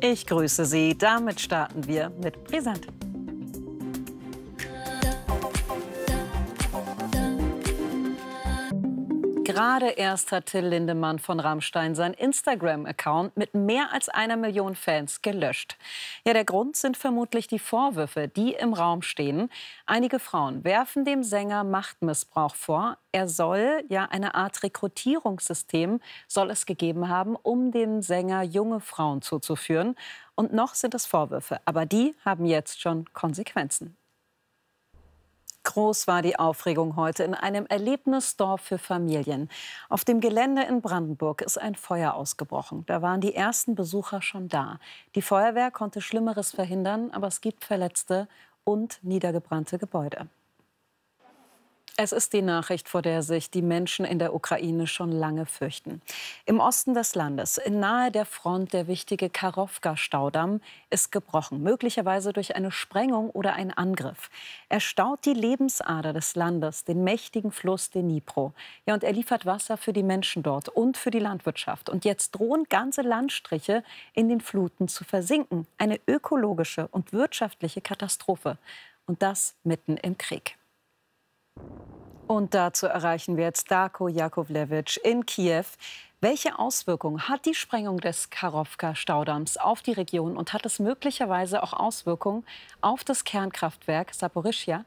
Ich grüße Sie. Damit starten wir mit Brisant. Gerade erst hat Till Lindemann von Rammstein sein Instagram-Account mit mehr als einer Million Fans gelöscht. Ja, der Grund sind vermutlich die Vorwürfe, die im Raum stehen. Einige Frauen werfen dem Sänger Machtmissbrauch vor. Er soll ja eine Art Rekrutierungssystem soll es gegeben haben, um dem Sänger junge Frauen zuzuführen. Und noch sind es Vorwürfe, aber die haben jetzt schon Konsequenzen. Groß war die Aufregung heute in einem Erlebnisdorf für Familien. Auf dem Gelände in Brandenburg ist ein Feuer ausgebrochen. Da waren die ersten Besucher schon da. Die Feuerwehr konnte Schlimmeres verhindern, aber es gibt Verletzte und niedergebrannte Gebäude. Es ist die Nachricht, vor der sich die Menschen in der Ukraine schon lange fürchten. Im Osten des Landes, nahe der Front, der wichtige Karowka-Staudamm ist gebrochen, möglicherweise durch eine Sprengung oder einen Angriff. Er staut die Lebensader des Landes, den mächtigen Fluss Dnipro. Ja, und er liefert Wasser für die Menschen dort und für die Landwirtschaft. Und jetzt drohen ganze Landstriche in den Fluten zu versinken. Eine ökologische und wirtschaftliche Katastrophe. Und das mitten im Krieg. Und dazu erreichen wir jetzt Darko Jakovlevich in Kiew. Welche Auswirkungen hat die Sprengung des Karowka-Staudamms auf die Region und hat es möglicherweise auch Auswirkungen auf das Kernkraftwerk Saporischia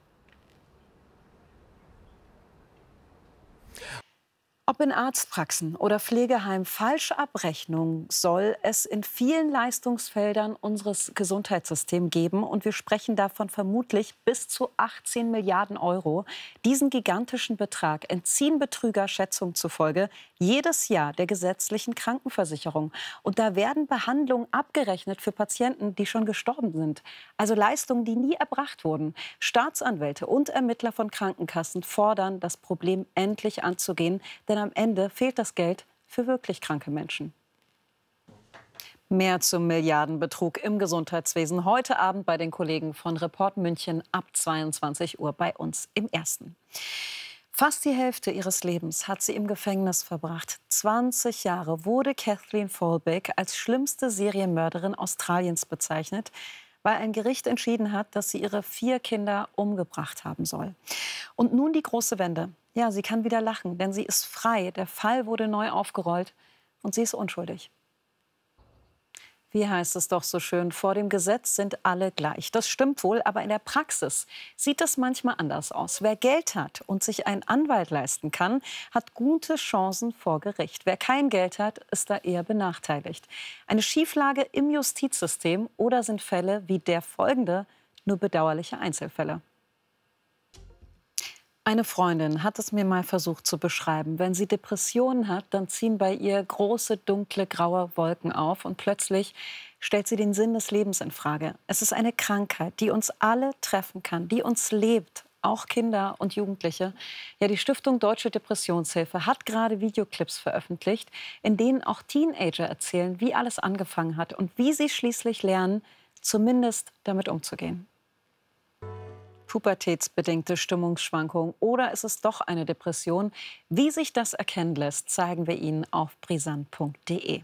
Ob in Arztpraxen oder Pflegeheim, Falschabrechnung soll es in vielen Leistungsfeldern unseres Gesundheitssystems geben. Und wir sprechen davon vermutlich bis zu 18 Milliarden Euro. Diesen gigantischen Betrag entziehen Betrüger Schätzungen zufolge jedes Jahr der gesetzlichen Krankenversicherung. Und da werden Behandlungen abgerechnet für Patienten, die schon gestorben sind. Also Leistungen, die nie erbracht wurden. Staatsanwälte und Ermittler von Krankenkassen fordern, das Problem endlich anzugehen. Denn am Ende fehlt das Geld für wirklich kranke Menschen. Mehr zum Milliardenbetrug im Gesundheitswesen heute Abend bei den Kollegen von Report München ab 22 Uhr bei uns im Ersten. Fast die Hälfte ihres Lebens hat sie im Gefängnis verbracht. 20 Jahre wurde Kathleen Fallbeck als schlimmste Serienmörderin Australiens bezeichnet, weil ein Gericht entschieden hat, dass sie ihre vier Kinder umgebracht haben soll. Und nun die große Wende. Ja, sie kann wieder lachen, denn sie ist frei. Der Fall wurde neu aufgerollt und sie ist unschuldig. Wie heißt es doch so schön, vor dem Gesetz sind alle gleich. Das stimmt wohl, aber in der Praxis sieht das manchmal anders aus. Wer Geld hat und sich einen Anwalt leisten kann, hat gute Chancen vor Gericht. Wer kein Geld hat, ist da eher benachteiligt. Eine Schieflage im Justizsystem oder sind Fälle wie der folgende nur bedauerliche Einzelfälle. Eine Freundin hat es mir mal versucht zu beschreiben. Wenn sie Depressionen hat, dann ziehen bei ihr große, dunkle, graue Wolken auf und plötzlich stellt sie den Sinn des Lebens in Frage. Es ist eine Krankheit, die uns alle treffen kann, die uns lebt, auch Kinder und Jugendliche. Ja, die Stiftung Deutsche Depressionshilfe hat gerade Videoclips veröffentlicht, in denen auch Teenager erzählen, wie alles angefangen hat und wie sie schließlich lernen, zumindest damit umzugehen pubertätsbedingte Stimmungsschwankung oder ist es doch eine Depression? Wie sich das erkennen lässt, zeigen wir Ihnen auf brisant.de.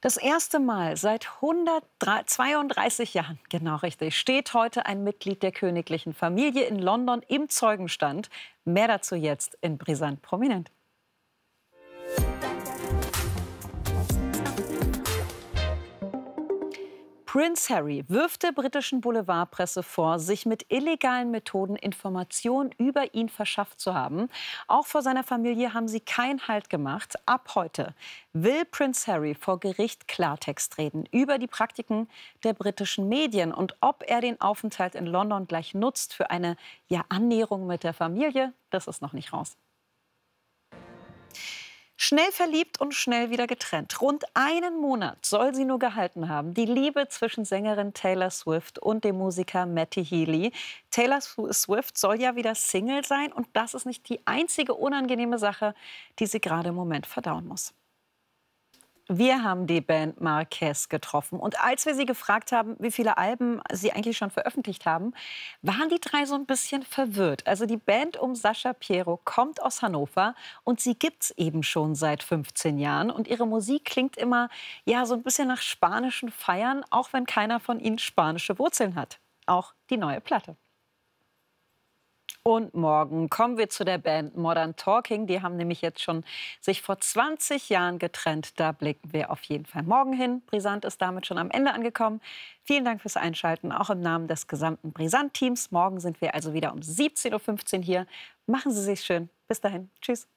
Das erste Mal seit 132 Jahren, genau richtig, steht heute ein Mitglied der königlichen Familie in London im Zeugenstand. Mehr dazu jetzt in Brisant Prominent. Musik Prince Harry wirft der britischen Boulevardpresse vor, sich mit illegalen Methoden Informationen über ihn verschafft zu haben. Auch vor seiner Familie haben sie keinen Halt gemacht. Ab heute will Prince Harry vor Gericht Klartext reden über die Praktiken der britischen Medien und ob er den Aufenthalt in London gleich nutzt für eine ja, Annäherung mit der Familie. Das ist noch nicht raus. Schnell verliebt und schnell wieder getrennt. Rund einen Monat soll sie nur gehalten haben. Die Liebe zwischen Sängerin Taylor Swift und dem Musiker Matty Healy. Taylor Swift soll ja wieder Single sein und das ist nicht die einzige unangenehme Sache, die sie gerade im Moment verdauen muss. Wir haben die Band Marquez getroffen. Und als wir sie gefragt haben, wie viele Alben sie eigentlich schon veröffentlicht haben, waren die drei so ein bisschen verwirrt. Also die Band um Sascha Piero kommt aus Hannover und sie gibt's eben schon seit 15 Jahren. Und ihre Musik klingt immer ja so ein bisschen nach spanischen Feiern, auch wenn keiner von ihnen spanische Wurzeln hat. Auch die neue Platte und morgen kommen wir zu der Band Modern Talking. Die haben nämlich jetzt schon sich vor 20 Jahren getrennt. Da blicken wir auf jeden Fall morgen hin. Brisant ist damit schon am Ende angekommen. Vielen Dank fürs Einschalten, auch im Namen des gesamten Brisant-Teams. Morgen sind wir also wieder um 17.15 Uhr hier. Machen Sie sich schön. Bis dahin. Tschüss.